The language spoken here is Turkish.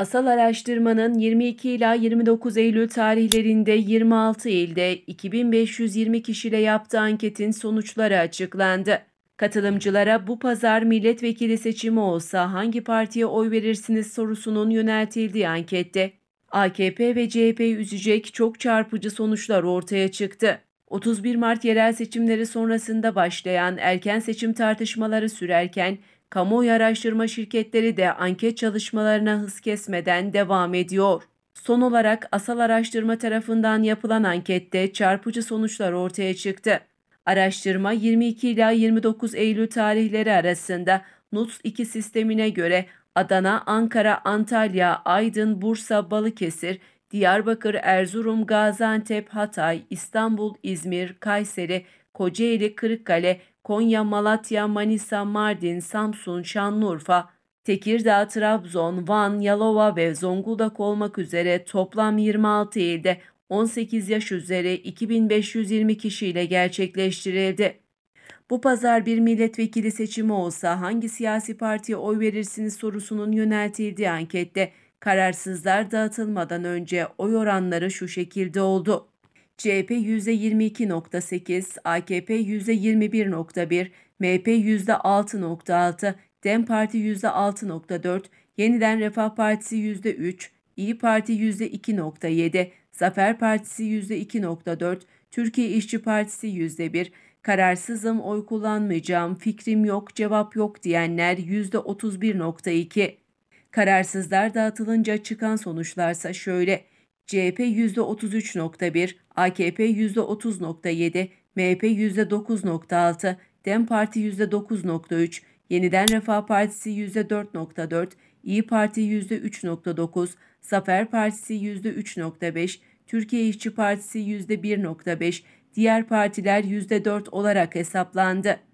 Asal araştırmanın 22 ila 29 Eylül tarihlerinde 26 ilde 2520 kişiyle yaptığı anketin sonuçları açıklandı. Katılımcılara bu pazar milletvekili seçimi olsa hangi partiye oy verirsiniz sorusunun yöneltildiği ankette AKP ve CHP'yi üzecek çok çarpıcı sonuçlar ortaya çıktı. 31 Mart yerel seçimleri sonrasında başlayan erken seçim tartışmaları sürerken kamuoyu araştırma şirketleri de anket çalışmalarına hız kesmeden devam ediyor. Son olarak asal araştırma tarafından yapılan ankette çarpıcı sonuçlar ortaya çıktı. Araştırma 22 ila 29 Eylül tarihleri arasında NUTS 2 sistemine göre Adana, Ankara, Antalya, Aydın, Bursa, Balıkesir, Diyarbakır, Erzurum, Gaziantep, Hatay, İstanbul, İzmir, Kayseri, Kocaeli, Kırıkkale, Konya, Malatya, Manisa, Mardin, Samsun, Şanlıurfa, Tekirdağ, Trabzon, Van, Yalova ve Zonguldak olmak üzere toplam 26 ilde 18 yaş üzeri 2520 kişiyle gerçekleştirildi. Bu pazar bir milletvekili seçimi olsa hangi siyasi partiye oy verirsiniz sorusunun yöneltildiği ankette kararsızlar dağıtılmadan önce oy oranları şu şekilde oldu. CHP %22.8, AKP %21.1, MHP %6.6, DEM Parti %6.4, Yeniden Refah Partisi %3, İyi Parti %2.7, Zafer Partisi %2.4, Türkiye İşçi Partisi %1, kararsızım oy kullanmayacağım, fikrim yok, cevap yok diyenler %31.2. Kararsızlar dağıtılınca çıkan sonuçlarsa şöyle. CHP %33.1, AKP %30.7, MHP %9.6, DEM Parti %9.3, Yeniden Refah Partisi %4.4, İyi Parti %3.9, Zafer Partisi %3.5, Türkiye İşçi Partisi %1.5, diğer partiler %4 olarak hesaplandı.